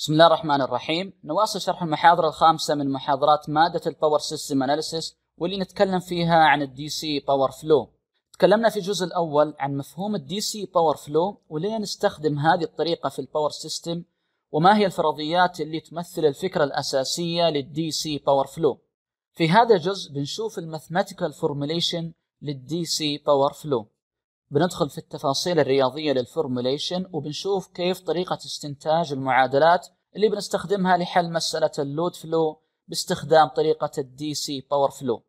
بسم الله الرحمن الرحيم نواصل شرح المحاضرة الخامسة من محاضرات مادة الباور سيستم أناليسيس واللي نتكلم فيها عن الدي سي باور فلو تكلمنا في الجزء الأول عن مفهوم الدي سي باور فلو وليه نستخدم هذه الطريقة في الباور سيستم وما هي الفرضيات اللي تمثل الفكرة الأساسية للدي سي باور فلو في هذا الجزء بنشوف الماثماتيكال فورميليشن للدي سي باور فلو بندخل في التفاصيل الرياضية للفورموليشن وبنشوف كيف طريقة استنتاج المعادلات اللي بنستخدمها لحل مسألة اللود فلو باستخدام طريقة الدي سي باور فلو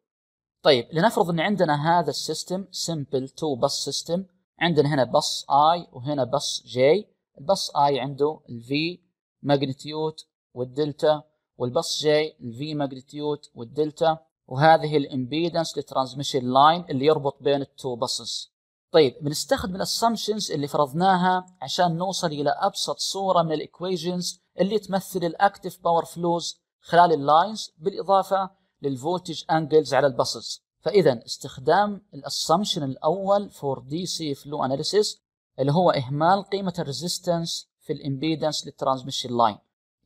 طيب لنفرض ان عندنا هذا السيستم سمبل 2 بس سيستم عندنا هنا بس اي وهنا بس جي البس اي عنده الفي ماجنتيوت والدلتا والبس جي الفي ماجنتيوت والدلتا وهذه الامبيدنس للترانزميشن لاين اللي يربط بين التو بسز طيب بنستخدم الاسامبشنز اللي فرضناها عشان نوصل الى ابسط صوره من الايكويشنز اللي تمثل الاكتف باور فلوز خلال اللاينز بالاضافه للفولتج انجلز على الباسز فاذا استخدام الاسامبشن الاول فور دي سي فلو اناليسيس اللي هو اهمال قيمه الريزيستنس في الامبيدنس للترانسميشن لاين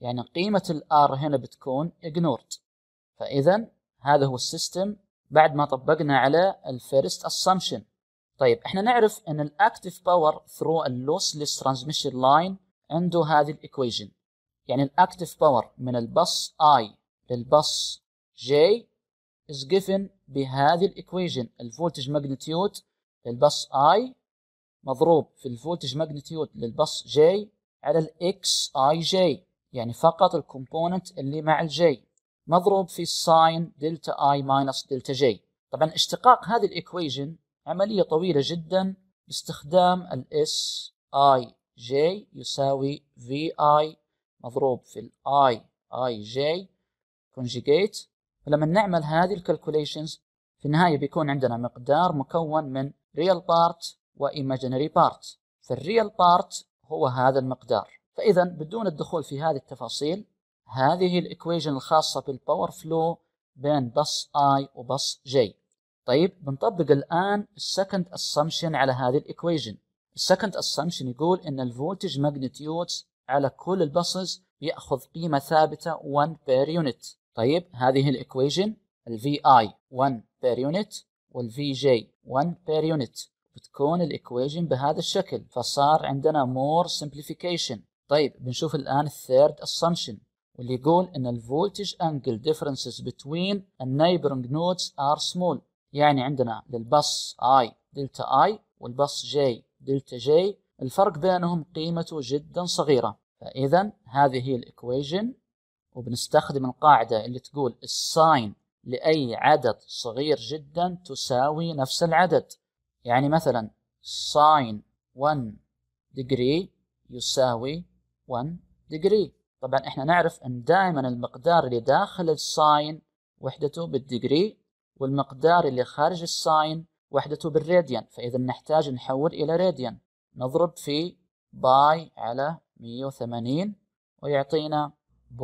يعني قيمه الار هنا بتكون ignored فاذا هذا هو السيستم بعد ما طبقنا على الفيرست اسامبشن طيب احنا نعرف ان الاكتف باور ثرو اللوسلس ترانزميشن لاين عنده هذه الايكويشن يعني الاكتف باور من البص اي للبص جي is given بهذه الايكويشن الفولتج ماجنتيود للبص اي مضروب في الفولتج ماجنتيود للبص جي على الاكس اي جي يعني فقط الكومبوننت اللي مع الجي مضروب في الساين دلتا اي ماينس دلتا جي طبعا اشتقاق هذه الايكويشن عملية طويلة جدا باستخدام S I J يساوي V I مضروب في I I J conjugate فلما نعمل هذه الكالكوليشنز في النهاية بيكون عندنا مقدار مكون من real part و imaginary part فالريال part هو هذا المقدار فإذا بدون الدخول في هذه التفاصيل هذه الإكويجن الخاصة بالباور فلو بين بس I وبس J طيب بنطبق الآن السكند assumption على هذه الإكويجن السكند assumption يقول إن الفولتج ماجنتيودز على كل البصز يأخذ قيمة ثابتة 1 بير يونت طيب هذه الإكويجن الفي VI 1 بير يونت والفي VJ 1 بير يونت بتكون الإكويجن بهذا الشكل فصار عندنا مور simplification طيب بنشوف الآن الثيرد assumption واللي يقول إن الفولتج angle differences between النيبرنج نودز are small يعني عندنا للبص اي دلتا اي والبص جي دلتا جي الفرق بينهم قيمته جدا صغيرة فإذا هذه هي الإكويجن وبنستخدم القاعدة اللي تقول الساين لأي عدد صغير جدا تساوي نفس العدد يعني مثلا ساين 1 ديجري يساوي 1 ديجري طبعا احنا نعرف ان دائما المقدار اللي داخل الساين وحدته بالديجري والمقدار اللي خارج الساين وحدته بالراديان فإذا نحتاج نحول إلى راديان نضرب في باي على 180 ويعطينا 0.01745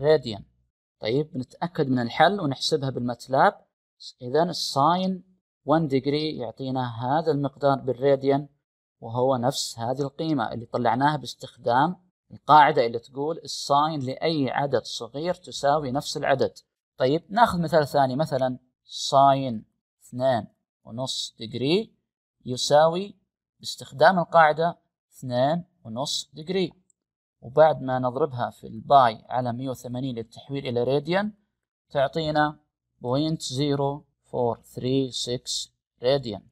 راديان طيب نتأكد من الحل ونحسبها بالمتلاب إذا الساين 1 ديجري يعطينا هذا المقدار بالراديان وهو نفس هذه القيمة اللي طلعناها باستخدام القاعدة اللي تقول الساين لأي عدد صغير تساوي نفس العدد طيب ناخذ مثال ثاني مثلا ساين اثنان ونص دجري يساوي باستخدام القاعدة اثنان ونص دجري وبعد ما نضربها في الباي على 180 للتحويل إلى راديان تعطينا بوينت زيرو فور ثري سكس راديان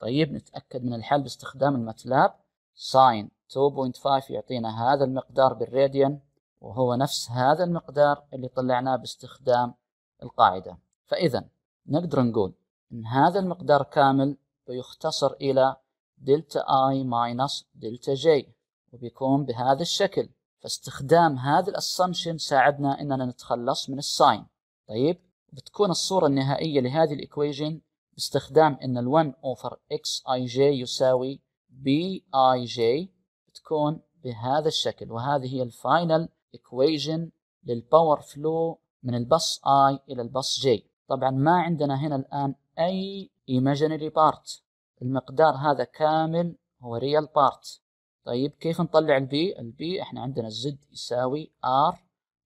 طيب نتأكد من الحل باستخدام الماتلاب ساين 2.5 يعطينا هذا المقدار بالراديان وهو نفس هذا المقدار اللي طلعناه باستخدام القاعدة فإذا نقدر نقول إن هذا المقدار كامل بيختصر إلى دلتا I ماينس دلتا J وبيكون بهذا الشكل فاستخدام هذا الاسامشن ساعدنا اننا نتخلص من الساين طيب بتكون الصورة النهائية لهذه الايكويجن باستخدام ان ال1 اوفر XIJ يساوي BIJ تكون بهذا الشكل وهذه هي الفاينل equation للباور فلو من البص I إلى البص J طبعا ما عندنا هنا الآن أي imaginary بارت المقدار هذا كامل هو real بارت طيب كيف نطلع البي البي احنا عندنا الزد يساوي R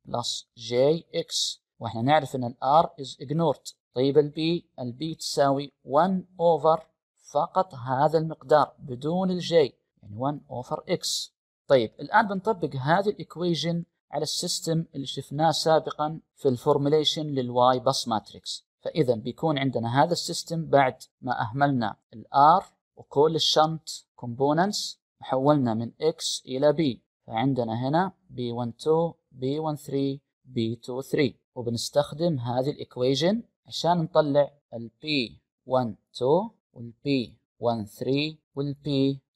plus JX واحنا نعرف ان الار is ignored طيب البي البي تساوي 1 over فقط هذا المقدار بدون الجي يعني 1 اوفر x طيب الان بنطبق هذه الايكويجن على السيستم اللي شفناه سابقا في الفورميليشن للواي بس ماتريكس فاذا بيكون عندنا هذا السيستم بعد ما اهملنا الار وكل الشنط كومبوننتس وحولنا من x الى b فعندنا هنا B12 B13 B23 وبنستخدم هذه الايكويجن عشان نطلع ال P12 وال P 1 3 وال P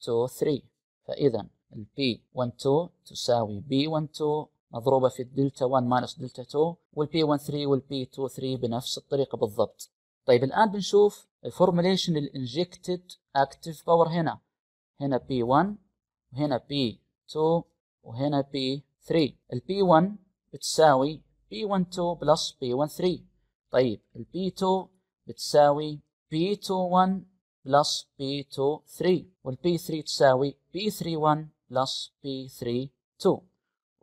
2 3 فإذا ال P 1 2 تساوي B 1 2 مضروبة في الدلتا 1 ماينس دلتا 2 وال P 1 3 وال P 2 3 بنفس الطريقة بالضبط طيب الآن بنشوف الفورميليشن الانجكتد اكتف باور هنا هنا P1 وهنا P2 وهنا P3 ال P1 بتساوي P12 بلس P13 طيب ال P2 بتساوي P21 plus p 2 3 والp 3 تساوي p 3 1 plus p 3 2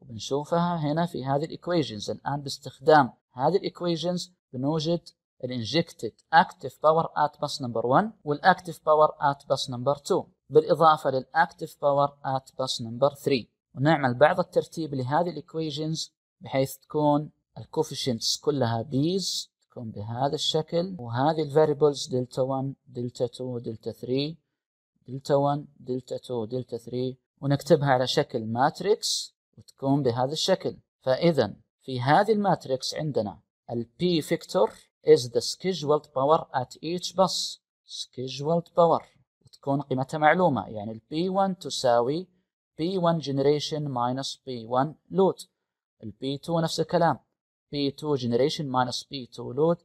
وبنشوفها هنا في هذه الايكويشنز الان باستخدام هذه الايكويشنز بنوجد الانجكتد اكتف باور ات بس نمبر 1 والاكتف باور ات بس نمبر 2 بالاضافه للاكتف باور ات بس نمبر 3 ونعمل بعض الترتيب لهذه الايكويشنز بحيث تكون الكوفيشنتس كلها بيز تكون بهذا الشكل وهذه الفاريبلز دلتا 1 دلتا 2 دلتا 3 دلتا 1 دلتا 2 دلتا 3 ونكتبها على شكل ماتريكس وتكون بهذا الشكل فإذا في هذه الماتريكس عندنا الـ P فيكتور is the scheduled power at each bus scheduled power وتكون قيمتها معلومة يعني الـ P1 تساوي P1 generation minus P1 load الـ P2 نفس الكلام P2 generation minus P2 load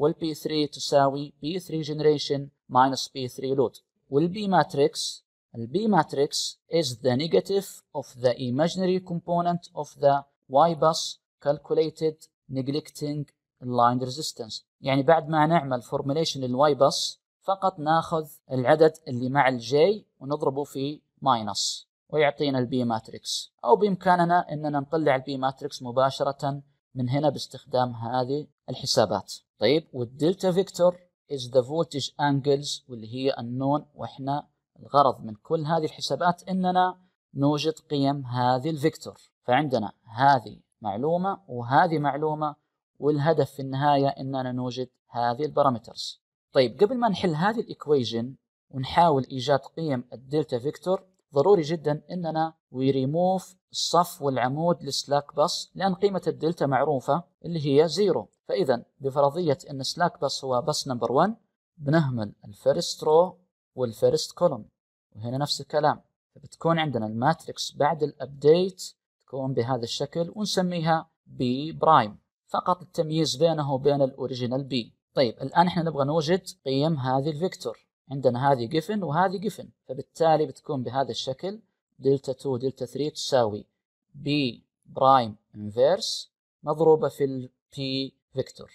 وال p 3 تساوي p 3 generation minus p 3 load وال B matrix ال B matrix is the negative of the imaginary component of the Y bus calculated neglecting line resistance يعني بعد ما نعمل formulation لل Y bus فقط ناخذ العدد اللي مع ال J ونضربه في minus ويعطينا البي ماتريكس او بامكاننا اننا نطلع البي ماتريكس مباشره من هنا باستخدام هذه الحسابات طيب والدلتا فيكتور از ذا فولتج انجلز واللي هي النون واحنا الغرض من كل هذه الحسابات اننا نوجد قيم هذه الفيكتور فعندنا هذه معلومة وهذه معلومة والهدف في النهاية اننا نوجد هذه البارامترز طيب قبل ما نحل هذه الايكويجن ونحاول ايجاد قيم الدلتا فيكتور ضروري جدا اننا وي ريموف الصف والعمود للسلاك باس لان قيمه الدلتا معروفه اللي هي زيرو فاذا بفرضيه ان سلاك باس هو باس نمبر 1 بنهمل الفيرست رو والفيرست كولوم وهنا نفس الكلام فبتكون عندنا الماتريكس بعد الابديت تكون بهذا الشكل ونسميها بي برايم فقط التمييز بينه وبين الاوريجينال بي طيب الان احنا نبغى نوجد قيم هذه الفيكتور عندنا هذه جيفن وهذه جيفن فبالتالي بتكون بهذا الشكل دلتا 2 دلتا 3 تساوي بي برايم انفيرس مضروبة في البي فيكتور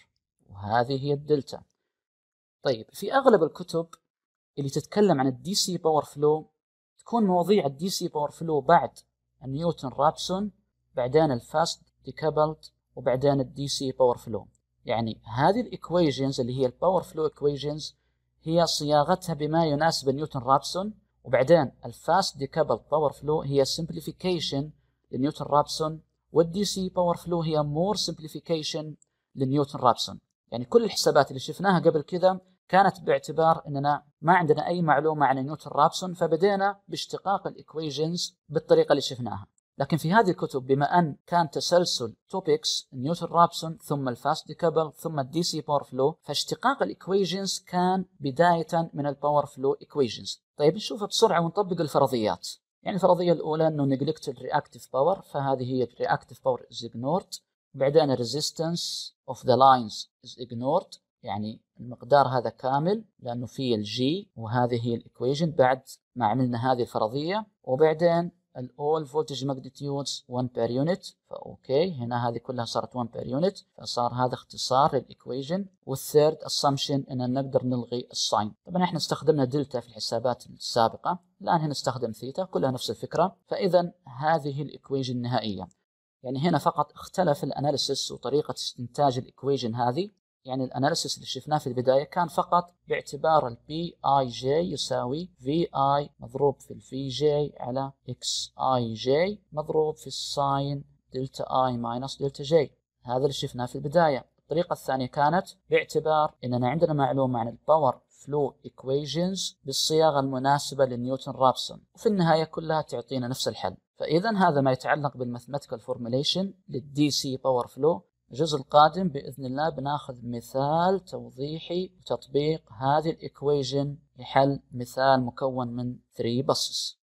وهذه هي الدلتا طيب في أغلب الكتب اللي تتكلم عن الدي سي باور فلو تكون مواضيع الدي سي باور فلو بعد نيوتن رابسون بعدين الفاست ديكابلت وبعدين الدي سي باور فلو يعني هذه الايكويشنز اللي هي الباور فلو ايكويشنز هي صياغتها بما يناسب نيوتن رابسون وبعدين الفاست ديكابل باور فلو هي سمبليفيكيشن لنيوتن رابسون والدي سي باور فلو هي مور سمبليفيكيشن لنيوتن رابسون يعني كل الحسابات اللي شفناها قبل كذا كانت باعتبار اننا ما عندنا اي معلومه عن نيوتن رابسون فبدينا باشتقاق الايكويجنز بالطريقه اللي شفناها لكن في هذه الكتب بما ان كان تسلسل توبكس نيوتن رابسون ثم الفاست ديكابل ثم الدي سي باور فلو فاشتقاق الايكويجنز كان بدايه من الباور فلو ايكويجنز طيب نشوف بسرعه ونطبق الفرضيات يعني الفرضيه الاولى انه نجلكت رياكتيف باور فهذه هي الرياكتيف باور از ignored بعدين resistance of the lines is ignored يعني المقدار هذا كامل لانه في الجي وهذه هي الايكويجن بعد ما عملنا هذه الفرضيه وبعدين الاول فولتج ماجنتيودز 1 بير يونت فاوكي هنا هذه كلها صارت 1 بير يونت فصار هذا اختصار للايكويجن والثيرد اسامبشن إن نقدر نلغي الساين طبعا احنا استخدمنا دلتا في الحسابات السابقه الان هنا نستخدم ثيتا كلها نفس الفكره فاذا هذه الايكويجن النهائيه يعني هنا فقط اختلف الاناليسيس وطريقه استنتاج الايكويجن هذه يعني الاناليسيس اللي شفناه في البدايه كان فقط باعتبار البي اي جي يساوي في اي مضروب في الفي جي على اكس اي جي مضروب في الساين دلتا اي ماينس دلتا جي هذا اللي شفناه في البدايه الطريقه الثانيه كانت باعتبار اننا عندنا معلومه عن الباور فلو equations بالصياغه المناسبه لنيوتن رابسون وفي النهايه كلها تعطينا نفس الحل فاذا هذا ما يتعلق بالماثيماتيكال فورميليشن للدي سي باور فلو الجزء القادم باذن الله بناخذ مثال توضيحي وتطبيق هذه الإكويجن لحل مثال مكون من 3 buses